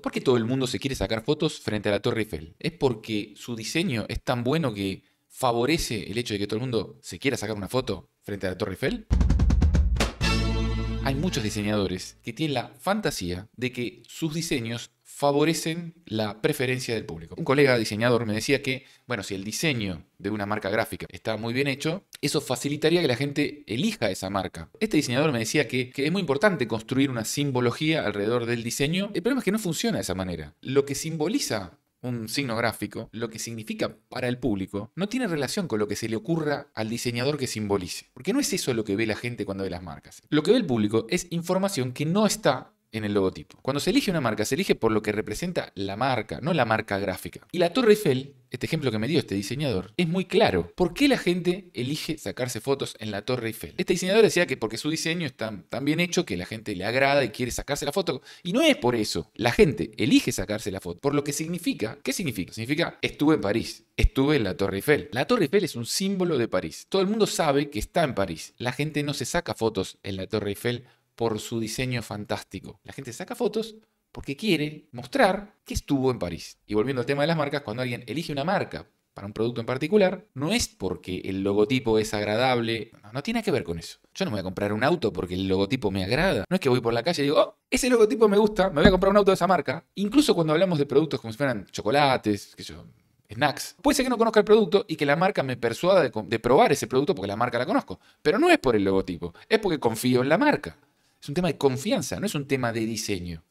¿Por qué todo el mundo se quiere sacar fotos frente a la Torre Eiffel? Es porque su diseño es tan bueno que favorece el hecho de que todo el mundo se quiera sacar una foto frente a la Torre Eiffel. Hay muchos diseñadores que tienen la fantasía de que sus diseños favorecen la preferencia del público. Un colega diseñador me decía que, bueno, si el diseño de una marca gráfica está muy bien hecho, eso facilitaría que la gente elija esa marca. Este diseñador me decía que, que es muy importante construir una simbología alrededor del diseño. El problema es que no funciona de esa manera. Lo que simboliza un signo gráfico, lo que significa para el público, no tiene relación con lo que se le ocurra al diseñador que simbolice. Porque no es eso lo que ve la gente cuando ve las marcas. Lo que ve el público es información que no está en el logotipo. Cuando se elige una marca, se elige por lo que representa la marca, no la marca gráfica. Y la Torre Eiffel, este ejemplo que me dio este diseñador, es muy claro. ¿Por qué la gente elige sacarse fotos en la Torre Eiffel? Este diseñador decía que porque su diseño está tan, bien hecho que la gente le agrada y quiere sacarse la foto. Y no es por eso. La gente elige sacarse la foto. Por lo que significa, ¿qué significa? Significa, estuve en París, estuve en la Torre Eiffel. La Torre Eiffel es un símbolo de París. Todo el mundo sabe que está en París. La gente no se saca fotos en la Torre Eiffel por su diseño fantástico. La gente saca fotos porque quiere mostrar que estuvo en París. Y volviendo al tema de las marcas, cuando alguien elige una marca para un producto en particular, no es porque el logotipo es agradable, no, tiene que ver con eso. Yo no me voy a comprar un auto porque el logotipo me agrada. No es que voy por la calle y digo, oh, ese logotipo me gusta, me voy a comprar un auto de esa marca. Incluso cuando hablamos de productos como si fueran chocolates, que yo, snacks. Puede ser que no conozca el producto y que la marca me persuada de probar ese producto porque la marca la conozco. Pero no es por el logotipo, es porque confío en la marca. Es un tema de confianza, no es un tema de diseño.